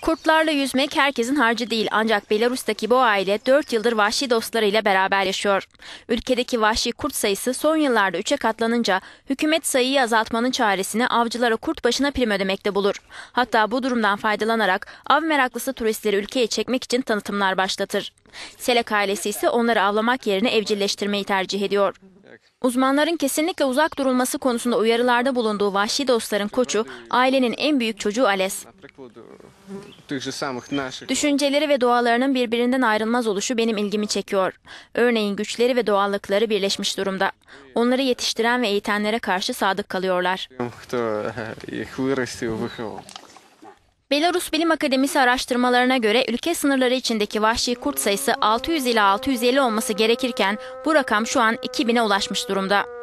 Kurtlarla yüzmek herkesin harcı değil ancak Belarus'taki bu aile 4 yıldır vahşi dostlarıyla beraber yaşıyor. Ülkedeki vahşi kurt sayısı son yıllarda 3'e katlanınca hükümet sayıyı azaltmanın çaresini avcılara kurt başına prim ödemekte bulur. Hatta bu durumdan faydalanarak av meraklısı turistleri ülkeye çekmek için tanıtımlar başlatır. Selek ailesi ise onları avlamak yerine evcilleştirmeyi tercih ediyor. Uzmanların kesinlikle uzak durulması konusunda uyarılarda bulunduğu vahşi dostların koçu, ailenin en büyük çocuğu Ales. Düşünceleri ve doğalarının birbirinden ayrılmaz oluşu benim ilgimi çekiyor. Örneğin güçleri ve doğallıkları birleşmiş durumda. Onları yetiştiren ve eğitenlere karşı sadık kalıyorlar. Э, Belarus Bilim Akademisi araştırmalarına göre ülke sınırları içindeki vahşi kurt sayısı 600 ile 650 olması gerekirken bu rakam şu an 2000'e ulaşmış durumda.